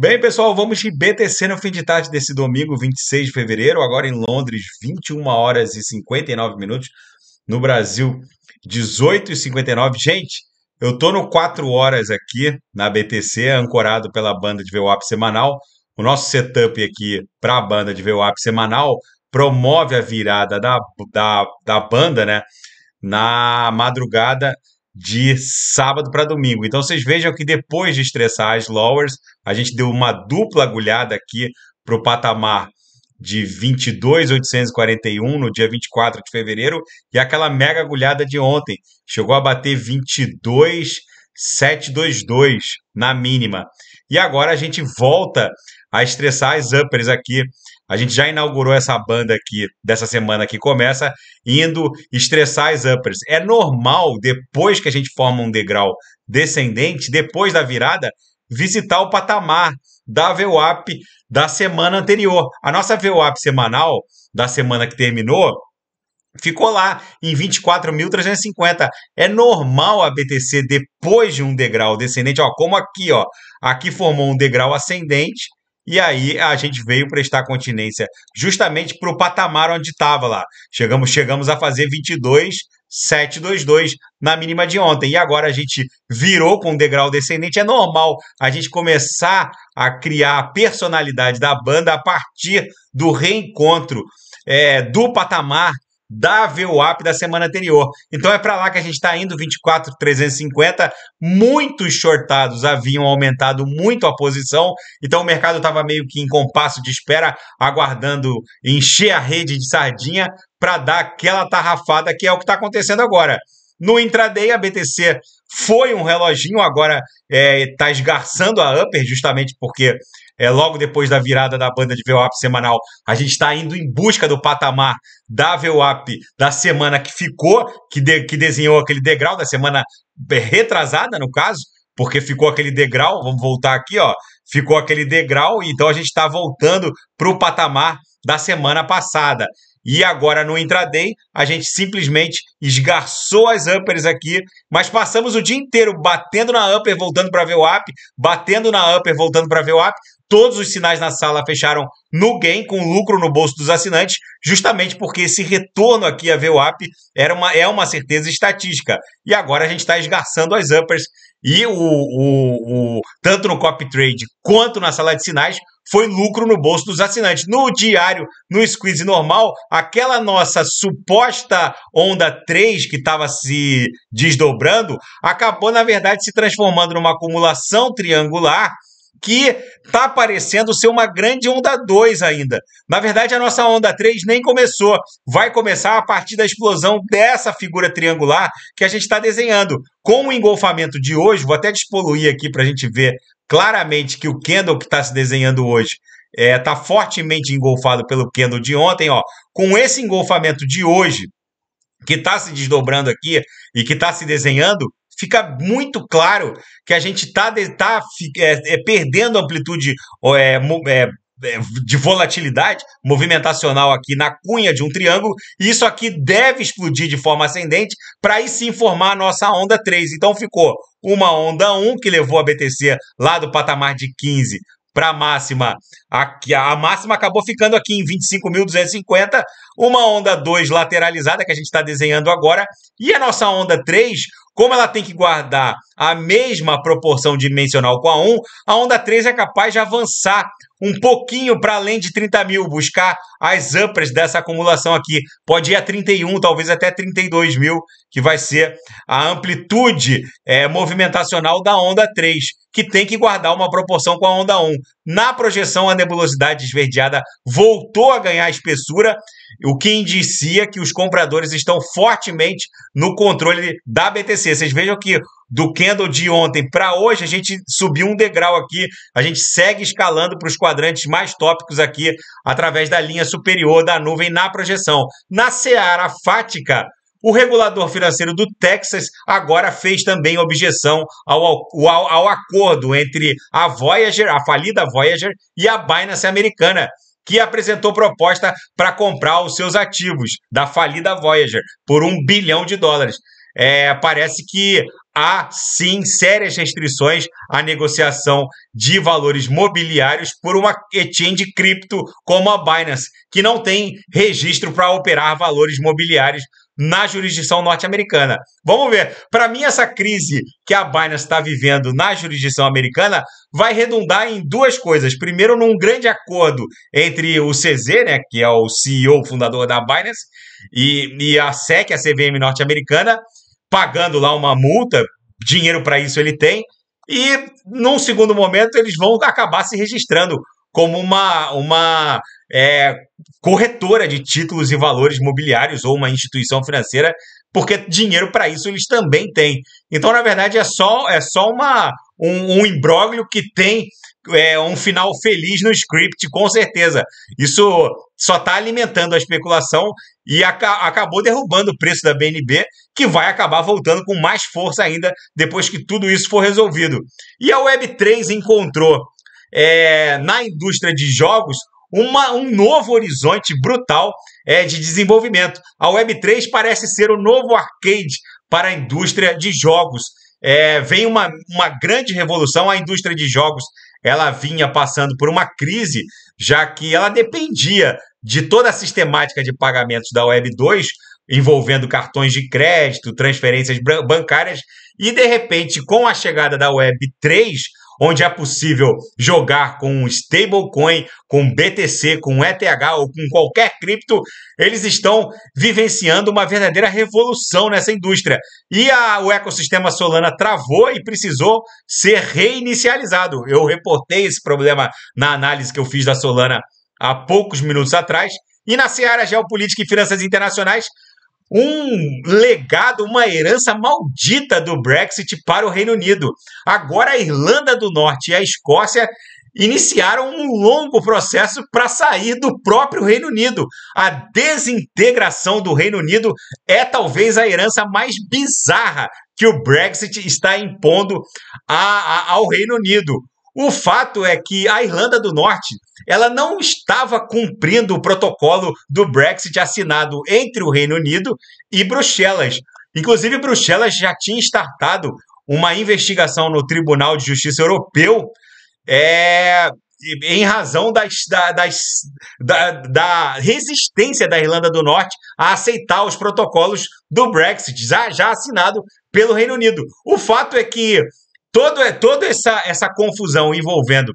Bem, pessoal, vamos de BTC no fim de tarde desse domingo, 26 de fevereiro, agora em Londres, 21 horas e 59 minutos. No Brasil, 18 e 59. Gente, eu tô no 4 horas aqui na BTC, ancorado pela banda de VWAP semanal. O nosso setup aqui para a banda de VWAP semanal promove a virada da, da, da banda, né? Na madrugada de sábado para domingo. Então vocês vejam que depois de estressar as lowers, a gente deu uma dupla agulhada aqui para o patamar de 22,841 no dia 24 de fevereiro e aquela mega agulhada de ontem. Chegou a bater 22,722 na mínima. E agora a gente volta a estressar as uppers aqui. A gente já inaugurou essa banda aqui dessa semana que começa indo estressar as uppers. É normal depois que a gente forma um degrau descendente, depois da virada, visitar o patamar da VWAP da semana anterior. A nossa VWAP semanal da semana que terminou ficou lá em 24.350. É normal a BTC depois de um degrau descendente, ó, como aqui, ó, aqui formou um degrau ascendente e aí a gente veio prestar continência justamente para o patamar onde estava lá. Chegamos, chegamos a fazer 22, 722 na mínima de ontem. E agora a gente virou com um degrau descendente. É normal a gente começar a criar a personalidade da banda a partir do reencontro é, do patamar da VWAP da semana anterior. Então é para lá que a gente está indo, 24, 350. Muitos shortados haviam aumentado muito a posição, então o mercado estava meio que em compasso de espera, aguardando encher a rede de sardinha para dar aquela tarrafada que é o que está acontecendo agora. No intraday, a BTC foi um reloginho, agora está é, tá esgarçando a upper, justamente porque é, logo depois da virada da banda de VWAP semanal, a gente está indo em busca do patamar da VWAP da semana que ficou, que, de, que desenhou aquele degrau, da semana é, retrasada, no caso, porque ficou aquele degrau, vamos voltar aqui, ó, ficou aquele degrau, então a gente está voltando para o patamar da semana passada. E agora no intraday, a gente simplesmente esgarçou as uppers aqui, mas passamos o dia inteiro batendo na upper, voltando para VWAP, batendo na upper, voltando para VWAP, Todos os sinais na sala fecharam no gain, com lucro no bolso dos assinantes, justamente porque esse retorno aqui a VWAP era uma, é uma certeza estatística. E agora a gente está esgarçando as uppers. E o, o, o, tanto no copy trade quanto na sala de sinais, foi lucro no bolso dos assinantes. No diário, no squeeze normal, aquela nossa suposta onda 3 que estava se desdobrando, acabou, na verdade, se transformando numa acumulação triangular que está parecendo ser uma grande onda 2 ainda. Na verdade, a nossa onda 3 nem começou. Vai começar a partir da explosão dessa figura triangular que a gente está desenhando. Com o engolfamento de hoje, vou até despoluir aqui para a gente ver claramente que o candle que está se desenhando hoje está é, tá fortemente engolfado pelo candle de ontem. Ó. Com esse engolfamento de hoje, que está se desdobrando aqui e que está se desenhando, fica muito claro que a gente está tá, tá é, é, perdendo amplitude é, é, é, de volatilidade movimentacional aqui na cunha de um triângulo, e isso aqui deve explodir de forma ascendente para aí se formar a nossa onda 3. Então ficou uma onda 1 que levou a BTC lá do patamar de 15 para a máxima. Aqui, a máxima acabou ficando aqui em 25.250, uma onda 2 lateralizada que a gente está desenhando agora, e a nossa onda 3, como ela tem que guardar a mesma proporção dimensional com a 1, a onda 3 é capaz de avançar um pouquinho para além de 30 mil, buscar as amplas dessa acumulação aqui. Pode ir a 31, talvez até 32 mil, que vai ser a amplitude é, movimentacional da onda 3, que tem que guardar uma proporção com a onda 1. Na projeção, a nebulosidade esverdeada voltou a ganhar espessura o que indicia que os compradores estão fortemente no controle da BTC. Vocês vejam que do candle de ontem para hoje, a gente subiu um degrau aqui, a gente segue escalando para os quadrantes mais tópicos aqui, através da linha superior da nuvem na projeção. Na seara fática, o regulador financeiro do Texas agora fez também objeção ao, ao, ao acordo entre a Voyager, a falida Voyager, e a Binance americana, que apresentou proposta para comprar os seus ativos da falida Voyager por um bilhão de dólares. É, parece que há sim sérias restrições à negociação de valores mobiliários por uma exchange cripto como a Binance, que não tem registro para operar valores mobiliários na jurisdição norte-americana. Vamos ver. Para mim, essa crise que a Binance está vivendo na jurisdição americana vai redundar em duas coisas. Primeiro, num grande acordo entre o CZ, né, que é o CEO, fundador da Binance, e, e a SEC, a CVM norte-americana, pagando lá uma multa, dinheiro para isso ele tem. E, num segundo momento, eles vão acabar se registrando como uma, uma é, corretora de títulos e valores imobiliários ou uma instituição financeira, porque dinheiro para isso eles também têm. Então, na verdade, é só, é só uma, um, um imbróglio que tem é, um final feliz no script, com certeza. Isso só está alimentando a especulação e aca acabou derrubando o preço da BNB, que vai acabar voltando com mais força ainda depois que tudo isso for resolvido. E a Web3 encontrou é, na indústria de jogos uma, um novo horizonte brutal é, de desenvolvimento. A Web3 parece ser o novo arcade para a indústria de jogos. É, vem uma, uma grande revolução. A indústria de jogos ela vinha passando por uma crise, já que ela dependia de toda a sistemática de pagamentos da Web2, envolvendo cartões de crédito, transferências bancárias, e de repente, com a chegada da Web3, onde é possível jogar com stablecoin, com BTC, com ETH ou com qualquer cripto, eles estão vivenciando uma verdadeira revolução nessa indústria. E a, o ecossistema Solana travou e precisou ser reinicializado. Eu reportei esse problema na análise que eu fiz da Solana há poucos minutos atrás. E na seara geopolítica e finanças internacionais, um legado, uma herança maldita do Brexit para o Reino Unido. Agora a Irlanda do Norte e a Escócia iniciaram um longo processo para sair do próprio Reino Unido. A desintegração do Reino Unido é talvez a herança mais bizarra que o Brexit está impondo a, a, ao Reino Unido. O fato é que a Irlanda do Norte ela não estava cumprindo o protocolo do Brexit assinado entre o Reino Unido e Bruxelas. Inclusive, Bruxelas já tinha startado uma investigação no Tribunal de Justiça Europeu é, em razão das, da, das, da, da, resistência da Irlanda do Norte a aceitar os protocolos do Brexit, já, já assinado pelo Reino Unido. O fato é que todo, é, toda essa, essa confusão envolvendo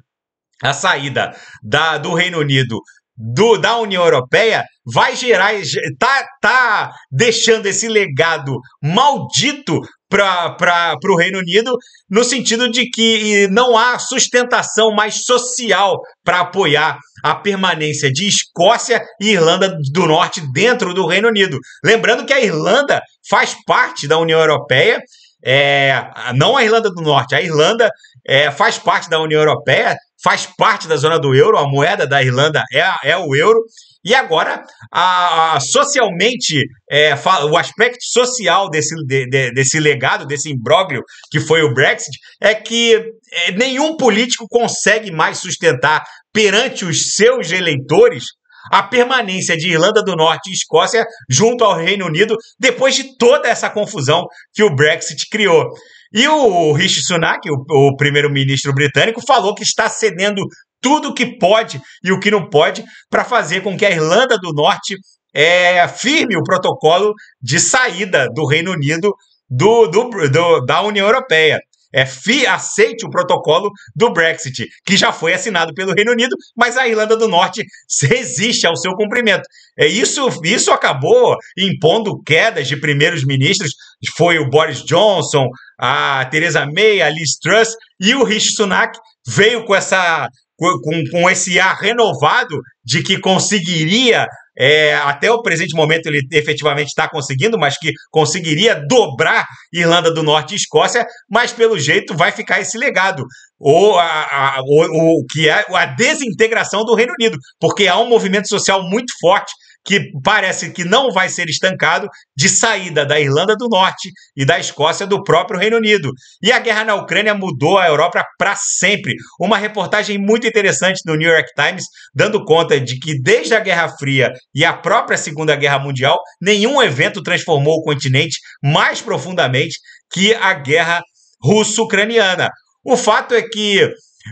a saída da, do Reino Unido do, da União Europeia vai gerar, tá, tá deixando esse legado maldito para o Reino Unido, no sentido de que não há sustentação mais social para apoiar a permanência de Escócia e Irlanda do Norte dentro do Reino Unido. Lembrando que a Irlanda faz parte da União Europeia é, não a Irlanda do Norte, a Irlanda é, faz parte da União Europeia, faz parte da zona do euro, a moeda da Irlanda é, é o euro, e agora a, a socialmente, é, o aspecto social desse, de, de, desse legado, desse imbróglio que foi o Brexit, é que é, nenhum político consegue mais sustentar perante os seus eleitores a permanência de Irlanda do Norte e Escócia junto ao Reino Unido depois de toda essa confusão que o Brexit criou. E o Rishi Sunak, o, o primeiro-ministro britânico, falou que está cedendo tudo o que pode e o que não pode para fazer com que a Irlanda do Norte é, firme o protocolo de saída do Reino Unido do, do, do, da União Europeia é, fi, aceite o protocolo do Brexit, que já foi assinado pelo Reino Unido, mas a Irlanda do Norte resiste ao seu cumprimento. É, isso, isso acabou impondo quedas de primeiros ministros, foi o Boris Johnson, a Theresa May, a Liz Truss e o Rishi Sunak veio com essa com, com esse ar renovado de que conseguiria é, até o presente momento ele efetivamente está conseguindo, mas que conseguiria dobrar Irlanda do Norte e Escócia, mas pelo jeito vai ficar esse legado. Ou, a, a, que é a desintegração do Reino Unido, porque há um movimento social muito forte que parece que não vai ser estancado de saída da Irlanda do Norte e da Escócia do próprio Reino Unido. E a guerra na Ucrânia mudou a Europa para sempre. Uma reportagem muito interessante do New York Times dando conta de que desde a Guerra Fria e a própria Segunda Guerra Mundial, nenhum evento transformou o continente mais profundamente que a guerra russo-ucraniana. O fato é que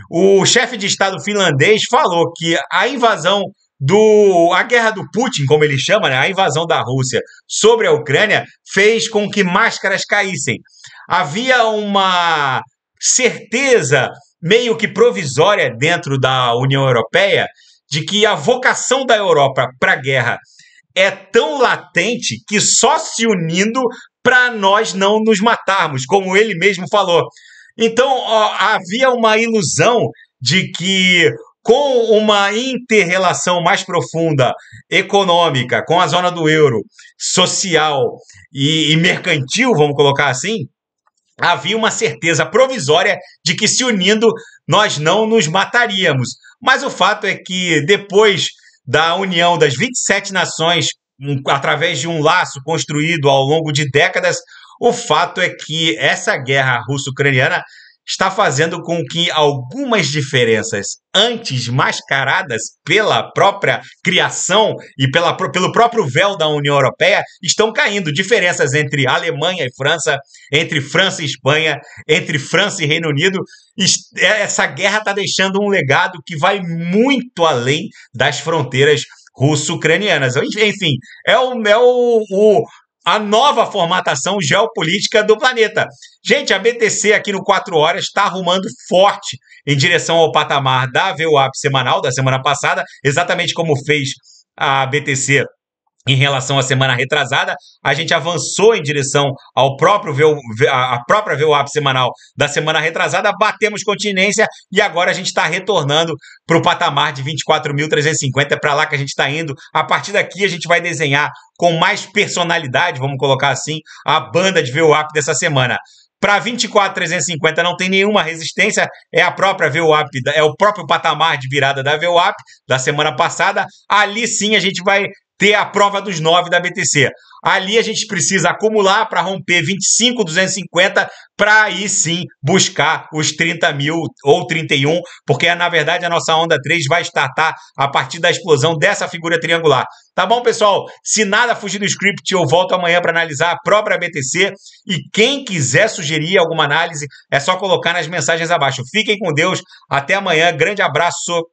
o chefe de Estado finlandês falou que a invasão do a guerra do Putin, como ele chama, né, a invasão da Rússia sobre a Ucrânia, fez com que máscaras caíssem. Havia uma certeza meio que provisória dentro da União Europeia de que a vocação da Europa para a guerra é tão latente que só se unindo para nós não nos matarmos, como ele mesmo falou. Então ó, havia uma ilusão de que com uma interrelação mais profunda econômica com a zona do euro, social e, e mercantil, vamos colocar assim, havia uma certeza provisória de que se unindo nós não nos mataríamos. Mas o fato é que depois da união das 27 nações um, através de um laço construído ao longo de décadas, o fato é que essa guerra russo-ucraniana está fazendo com que algumas diferenças antes mascaradas pela própria criação e pela, pelo próprio véu da União Europeia estão caindo. Diferenças entre Alemanha e França, entre França e Espanha, entre França e Reino Unido. É, essa guerra está deixando um legado que vai muito além das fronteiras russo-ucranianas. Enfim, é, o, é o, o, a nova formatação geopolítica do planeta. Gente, a BTC aqui no 4 Horas está arrumando forte em direção ao patamar da VWAP semanal da semana passada, exatamente como fez a BTC em relação à semana retrasada, a gente avançou em direção ao próprio a própria VWAP semanal da semana retrasada, batemos continência e agora a gente está retornando para o patamar de 24.350, é para lá que a gente está indo. A partir daqui a gente vai desenhar com mais personalidade, vamos colocar assim, a banda de VWAP dessa semana. Para 24,350 não tem nenhuma resistência, é a própria VWAP, é o próprio patamar de virada da VWAP da semana passada. Ali sim a gente vai ter a prova dos nove da BTC. Ali a gente precisa acumular para romper 25, 250, para aí sim buscar os 30 mil ou 31, porque na verdade a nossa onda 3 vai startar a partir da explosão dessa figura triangular. Tá bom, pessoal? Se nada fugir do script, eu volto amanhã para analisar a própria BTC. E quem quiser sugerir alguma análise, é só colocar nas mensagens abaixo. Fiquem com Deus. Até amanhã. Grande abraço.